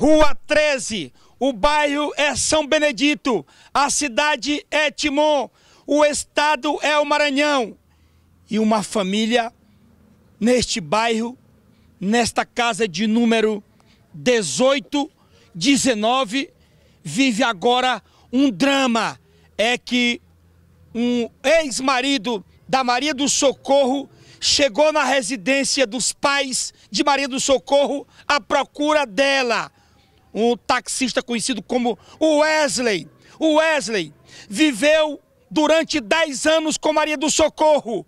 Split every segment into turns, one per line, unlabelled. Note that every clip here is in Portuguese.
Rua 13. O bairro é São Benedito. A cidade é Timon. O estado é o Maranhão. E uma família neste bairro, nesta casa de número 18, 19, vive agora um drama. É que um ex-marido da Maria do Socorro chegou na residência dos pais de Maria do Socorro à procura dela um taxista conhecido como Wesley. Wesley viveu durante 10 anos com Maria do Socorro.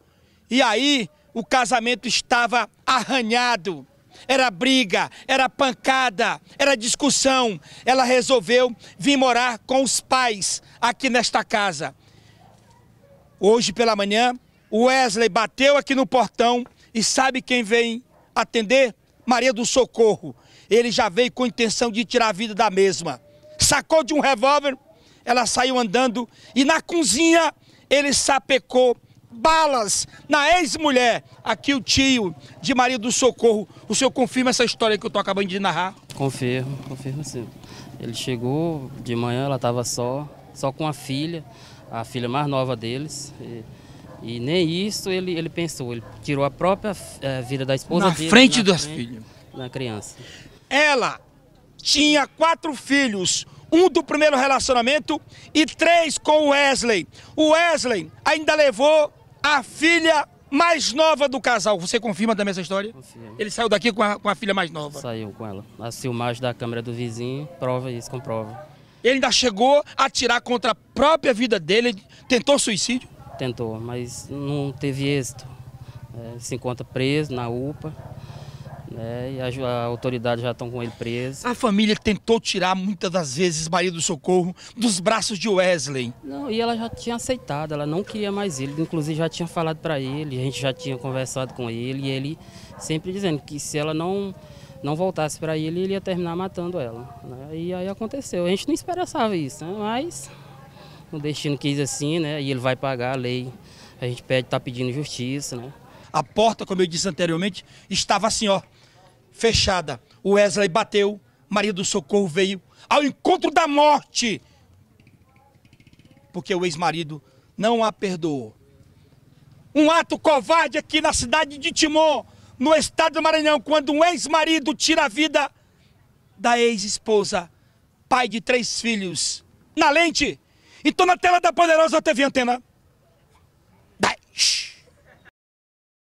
E aí o casamento estava arranhado. Era briga, era pancada, era discussão. Ela resolveu vir morar com os pais aqui nesta casa. Hoje pela manhã, Wesley bateu aqui no portão e sabe quem vem atender? Maria do Socorro ele já veio com intenção de tirar a vida da mesma. Sacou de um revólver, ela saiu andando e na cozinha ele sapecou balas na ex-mulher. Aqui o tio de Maria do Socorro. O senhor confirma essa história que eu estou acabando de narrar?
Confirmo, confirmo sim. Ele chegou de manhã, ela estava só, só com a filha, a filha mais nova deles. E... E nem isso ele, ele pensou. Ele tirou a própria é, vida da esposa na dele, frente das filhas. na criança.
Ela tinha quatro filhos, um do primeiro relacionamento e três com o Wesley. O Wesley ainda levou a filha mais nova do casal. Você confirma também essa história? Confirma. Ele saiu daqui com a, com a filha mais nova?
Saiu com ela. A filmagem da câmera do vizinho prova isso, comprova. Ele ainda chegou a atirar contra a própria vida dele, tentou suicídio? Tentou, mas não teve êxito. É, se encontra preso na UPA né? E as autoridades já estão com ele preso.
A família tentou tirar muitas das vezes Maria do Socorro dos braços de Wesley.
Não, e ela já tinha aceitado, ela não queria mais ele. Inclusive já tinha falado para ele, a gente já tinha conversado com ele e ele sempre dizendo que se ela não não voltasse para ele, ele ia terminar matando ela. Né? E aí aconteceu. A gente não esperava isso, né? mas o destino quis assim, né? E ele vai pagar a lei. A gente pede, tá pedindo justiça, né? A porta, como eu disse anteriormente, estava assim, ó, fechada. O Wesley
bateu, Maria do Socorro veio ao encontro da morte. Porque o ex-marido não a perdoou. Um ato covarde aqui na cidade de Timor, no estado do Maranhão, quando um ex-marido tira a vida da ex-esposa, pai de três filhos, na lente. Então na tela da poderosa TV Antena